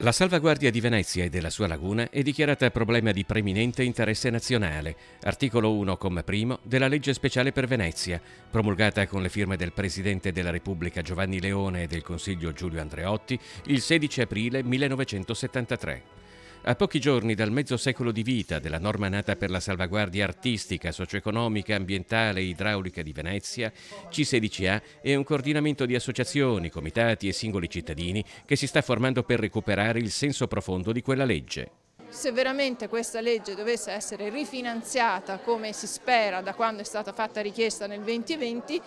La salvaguardia di Venezia e della sua laguna è dichiarata problema di preminente interesse nazionale, articolo 1, primo, della legge speciale per Venezia, promulgata con le firme del Presidente della Repubblica Giovanni Leone e del Consiglio Giulio Andreotti il 16 aprile 1973. A pochi giorni dal mezzo secolo di vita della norma nata per la salvaguardia artistica, socio-economica, ambientale e idraulica di Venezia, C16A è un coordinamento di associazioni, comitati e singoli cittadini che si sta formando per recuperare il senso profondo di quella legge se veramente questa legge dovesse essere rifinanziata come si spera da quando è stata fatta richiesta nel 2020,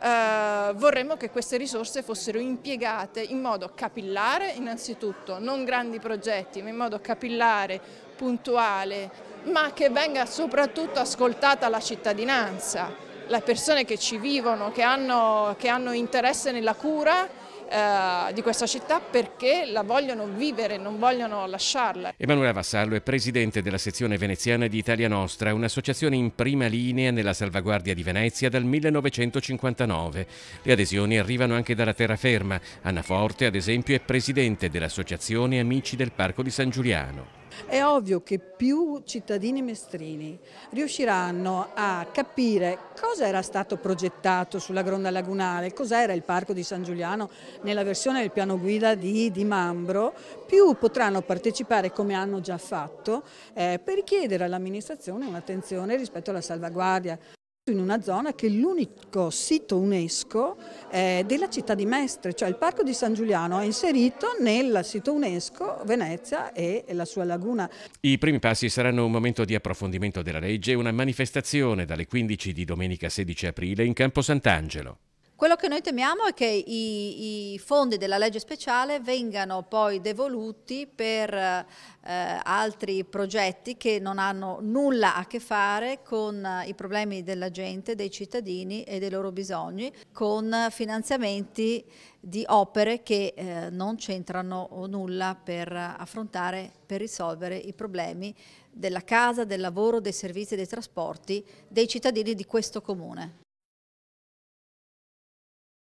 eh, vorremmo che queste risorse fossero impiegate in modo capillare innanzitutto, non grandi progetti, ma in modo capillare, puntuale, ma che venga soprattutto ascoltata la cittadinanza, le persone che ci vivono, che hanno, che hanno interesse nella cura eh, di questa città perché la vogliono vivere, non vogliono lasciarla. Emanuela Vassallo è presidente della sezione veneziana di Italia Nostra, un'associazione in prima linea nella salvaguardia di Venezia dal 1959. Le adesioni arrivano anche dalla terraferma. Anna Forte, ad esempio, è presidente dell'associazione Amici del Parco di San Giuliano. È ovvio che più cittadini mestrini riusciranno a capire cosa era stato progettato sulla Gronda Lagunale, cos'era il Parco di San Giuliano nella versione del piano guida di, di Mambro, più potranno partecipare come hanno già fatto eh, per chiedere all'amministrazione un'attenzione rispetto alla salvaguardia in una zona che è l'unico sito UNESCO eh, della città di Mestre, cioè il Parco di San Giuliano è inserito nel sito UNESCO Venezia e la sua laguna. I primi passi saranno un momento di approfondimento della legge e una manifestazione dalle 15 di domenica 16 aprile in Campo Sant'Angelo. Quello che noi temiamo è che i, i fondi della legge speciale vengano poi devoluti per eh, altri progetti che non hanno nulla a che fare con eh, i problemi della gente, dei cittadini e dei loro bisogni, con finanziamenti di opere che eh, non c'entrano nulla per affrontare, per risolvere i problemi della casa, del lavoro, dei servizi, e dei trasporti dei cittadini di questo comune.